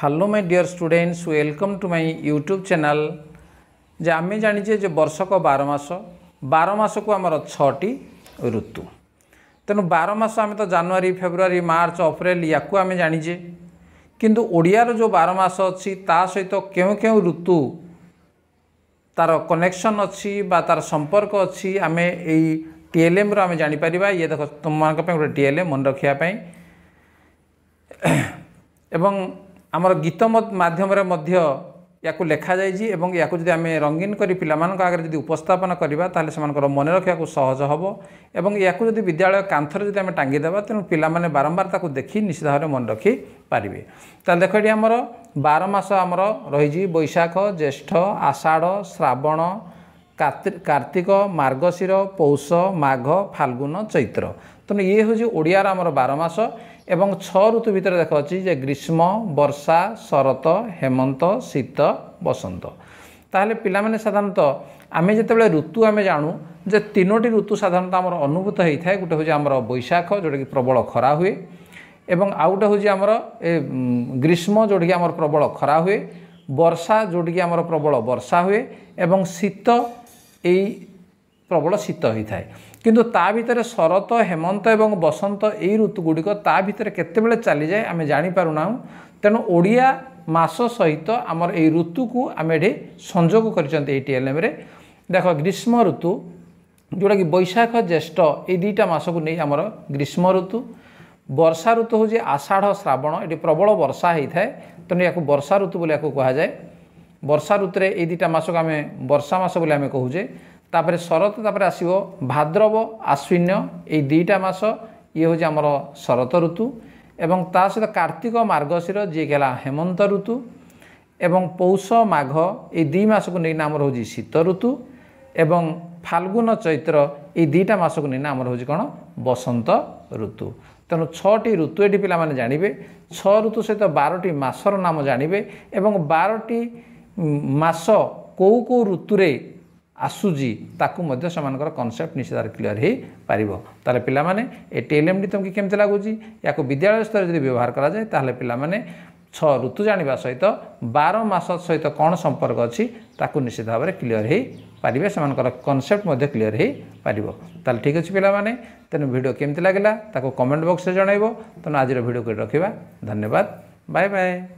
hello my dear students welcome to my YouTube channel যে আমি জানিছে যে বর্ষক বার মাস বার মাসকু আমার ছটি ঋতু তেমন বার মাস আমি তো জানুয়ারি ফেব্রুয়ারি মার্চ অপ্রেল ইয়াকু আমি জানিছে কিন্তু ওড়িয়ার যে বার মাস অছি তা সহিত কেউ কেউ ঋতু তার কনেকশন অছি বা তার সম্পর্ক অছি আমি এই টিএলএম্র আমি জাঁপারা ইয়ে দেখ তোমাকে গোটে টিএলএম মনে রক্ষা এবং ଆମର ଗୀତ ମାଧ୍ୟମରେ ମଧ୍ୟ ୟାକୁ ଲେଖାଯାଇଛି ଏବଂ ୟାକୁ ଯଦି ଆମେ ରଙ୍ଗୀନ କରି ପିଲାମାନଙ୍କ ଆଗରେ ଯଦି ଉପସ୍ଥାପନ କରିବା ତାହେଲେ ସେମାନଙ୍କର ମନେ ରଖିବାକୁ ସହଜ ହେବ ଏବଂ ୟାକୁ ଯଦି ବିଦ୍ୟାଳୟ କାନ୍ଥରେ ଯଦି ଆମେ ଟାଙ୍ଗିଦେବା ତେଣୁ ପିଲାମାନେ ବାରମ୍ବାର ତାକୁ ଦେଖି ନିଶ୍ଚିତ ଭାବରେ ମନେ ରଖିପାରିବେ ତାହେଲେ ଦେଖ ଏଠି ଆମର ବାର ମାସ ଆମର ରହିଛି ବୈଶାଖ ଜ୍ୟେଷ୍ଠ ଆଷାଢ଼ ଶ୍ରାବଣ କାର୍ତ୍ତିକ ମାର୍ଗଶିର ପୌଷ ମାଘ ଫାଲ୍ଗୁନ ଚୈତ୍ର ତେଣୁ ଇଏ ହେଉଛି ଓଡ଼ିଆର ଆମର ବାର ମାସ এবং ছ ঋতু ভিতরে দেখা যাচ্ছে যে গ্রীষ্ম বর্ষা শরত হেমন্ত শীত বসন্ত তাহলে পিলামানে সাধারণত আমি যেতবে ঋতু আমি জানু যে তিনোটি ঋতু সাধারণত আমার অনুভূত হয়ে থাকে গোটে হচ্ছে আমার বৈশাখ যেটা কি প্রবল খরা হুয়ে এবং আউ গোটে হচ্ছে আমার গ্রীষ্ম যেটা কি আমার প্রবল খরা হুয়ে বর্ষা যেটা কি আমার প্রবল বর্ষা হুয়ে এবং শীত এই ପ୍ରବଳ ଶୀତ ହୋଇଥାଏ କିନ୍ତୁ ତା ଭିତରେ ଶରତ ହେମନ୍ତ ଏବଂ ବସନ୍ତ ଏଇ ଋତୁ ଗୁଡ଼ିକ ତା ଭିତରେ କେତେବେଳେ ଚାଲିଯାଏ ଆମେ ଜାଣିପାରୁନାହୁଁ ତେଣୁ ଓଡ଼ିଆ ମାସ ସହିତ ଆମର ଏହି ଋତୁକୁ ଆମେ ଏଠି ସଂଯୋଗ କରିଛନ୍ତି ଏଇ ଟିଏଲ୍ଏମ୍ରେ ଦେଖ ଗ୍ରୀଷ୍ମ ଋତୁ ଯେଉଁଟାକି ବୈଶାଖ ଜ୍ୟେଷ୍ଠ ଏଇ ଦୁଇଟା ମାସକୁ ନେଇ ଆମର ଗ୍ରୀଷ୍ମ ଋତୁ ବର୍ଷା ଋତୁ ହେଉଛି ଆଷାଢ଼ ଶ୍ରାବଣ ଏଠି ପ୍ରବଳ ବର୍ଷା ହୋଇଥାଏ ତେଣୁ ଏହାକୁ ବର୍ଷା ଋତୁ ବୋଲି ଏହାକୁ କୁହାଯାଏ ବର୍ଷା ଋତୁରେ ଏଇ ଦୁଇଟା ମାସକୁ ଆମେ ବର୍ଷା ମାସ ବୋଲି ଆମେ କହୁଛେ ତାପରେ ଶରତ ତାପରେ ଆସିବ ଭାଦ୍ରବ ଆଶ୍ୱିନ୍ୟ ଏଇ ଦୁଇଟା ମାସ ଇଏ ହେଉଛି ଆମର ଶରତ ଋତୁ ଏବଂ ତା ସହିତ କାର୍ତ୍ତିକ ମାର୍ଗଶୀର ଯିଏକି ହେଲା ହେମନ୍ତ ଋତୁ ଏବଂ ପୌଷ ମାଘ ଏଇ ଦୁଇ ମାସକୁ ନେଇକିନା ଆମର ହେଉଛି ଶୀତ ଋତୁ ଏବଂ ଫାଲ୍ଗୁନ ଚୈତ୍ର ଏଇ ଦୁଇଟା ମାସକୁ ନେଇକିନା ଆମର ହେଉଛି କ'ଣ ବସନ୍ତ ଋତୁ ତେଣୁ ଛଅଟି ଋତୁ ଏଠି ପିଲାମାନେ ଜାଣିବେ ଛଅ ଋତୁ ସହିତ ବାରଟି ମାସର ନାମ ଜାଣିବେ ଏବଂ ବାରଟି ମାସ କେଉଁ କେଉଁ ଋତୁରେ ଆସୁଛି ତାକୁ ମଧ୍ୟ ସେମାନଙ୍କର କନସେପ୍ଟ ନିଶ୍ଚିତରେ କ୍ଲିଅର ହୋଇପାରିବ ତାହେଲେ ପିଲାମାନେ ଏ ଟିଏଲ୍ଏମ୍ଡି ତୁମକୁ କେମିତି ଲାଗୁଛି ୟାକୁ ବିଦ୍ୟାଳୟ ସ୍ତରରେ ଯଦି ବ୍ୟବହାର କରାଯାଏ ତାହେଲେ ପିଲାମାନେ ଛଅ ଋତୁ ଜାଣିବା ସହିତ ବାର ମାସ ସହିତ କ'ଣ ସମ୍ପର୍କ ଅଛି ତାକୁ ନିଶ୍ଚିତ ଭାବରେ କ୍ଲିଅର ହୋଇପାରିବେ ସେମାନଙ୍କର କନସେପ୍ଟ ମଧ୍ୟ କ୍ଲିଅର ହୋଇପାରିବ ତାହେଲେ ଠିକ୍ ଅଛି ପିଲାମାନେ ତେଣୁ ଭିଡ଼ିଓ କେମିତି ଲାଗିଲା ତାକୁ କମେଣ୍ଟ ବକ୍ସରେ ଜଣାଇବ ତେଣୁ ଆଜିର ଭିଡ଼ିଓକୁ ରଖିବା ଧନ୍ୟବାଦ ବାଏ ବାଏ